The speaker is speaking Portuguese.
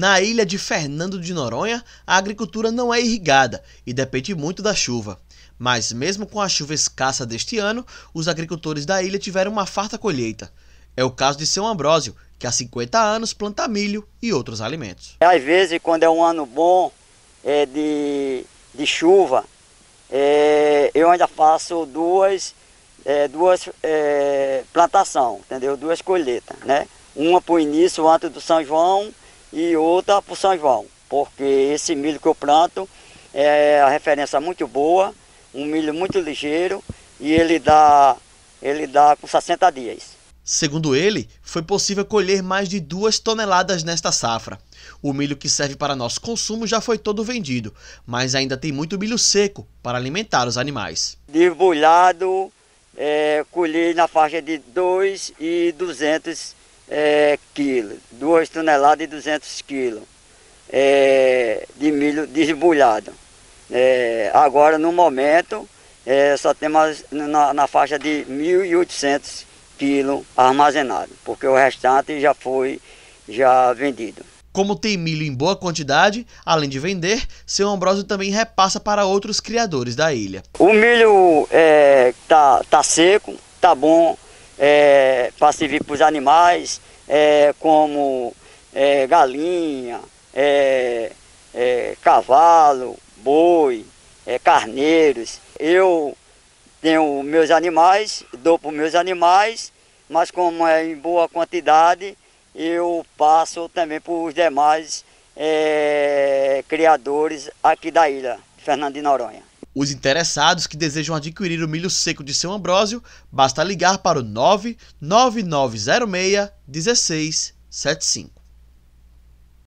Na ilha de Fernando de Noronha, a agricultura não é irrigada e depende muito da chuva. Mas, mesmo com a chuva escassa deste ano, os agricultores da ilha tiveram uma farta colheita. É o caso de seu Ambrósio, que há 50 anos planta milho e outros alimentos. Às vezes, quando é um ano bom é de, de chuva, é, eu ainda faço duas, é, duas é, plantações, entendeu? Duas colheitas, né? Uma para o início, antes do São João, e outra para o São João, porque esse milho que eu planto é a referência muito boa, um milho muito ligeiro e ele dá, ele dá com 60 dias. Segundo ele, foi possível colher mais de duas toneladas nesta safra. O milho que serve para nosso consumo já foi todo vendido, mas ainda tem muito milho seco para alimentar os animais. Desbulhado, é, colhi na faixa de 2.200 e é, quilos, 2 toneladas e 200 quilos é, de milho desbulhado. É, agora, no momento, é, só temos na, na faixa de 1.800 quilos armazenado, porque o restante já foi já vendido. Como tem milho em boa quantidade, além de vender, seu Ambrosio também repassa para outros criadores da ilha. O milho está é, tá, tá seco, tá bom é, para servir para os animais, é, como é, galinha, é, é, cavalo, boi, é, carneiros. Eu tenho meus animais, dou para os meus animais, mas como é em boa quantidade, eu passo também para os demais criadores aqui da ilha, Fernando de Noronha. Os interessados que desejam adquirir o milho seco de seu Ambrósio, basta ligar para o 99906 1675.